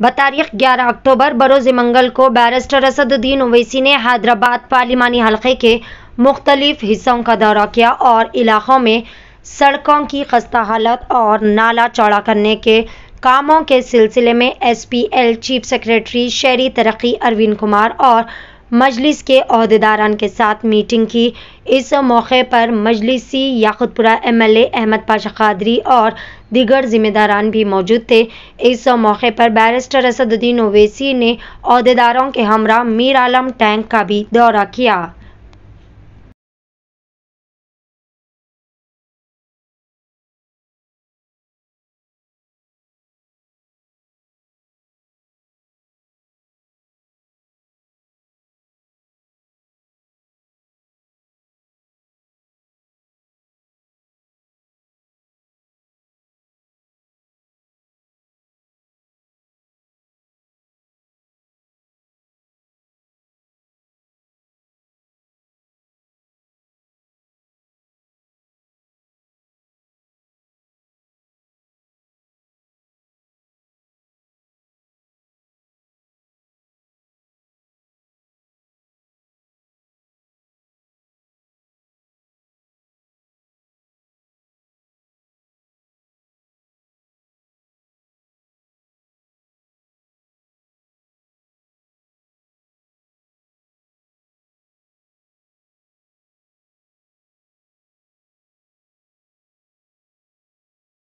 बतारीख 11 अक्टूबर बरोज़ मंगल को बैरिस्टर असदुद्दीन ओवैसी ने हैदराबाद पार्लिमानी हलके के मुख्तलिफ हिस्सों का दौरा किया और इलाकों में सड़कों की खस्ता हालत और नाला चौड़ा करने के कामों के सिलसिले में S P L chief secretary शहरी तरक्की अरविंद कुमार और मजलिस के अहदेदारान के साथ मीटिंग की इस मौके पर मजलिसी याकुतपुरा एमएलए अहमद पाशा कादरी और दीगर जिम्मेदारान भी मौजूद थे इस मौके पर बैरिस्टर असदुद्दीन ओवैसी ने अहदेदारों के हमरा मीर आलम टैंक का भी दौरा किया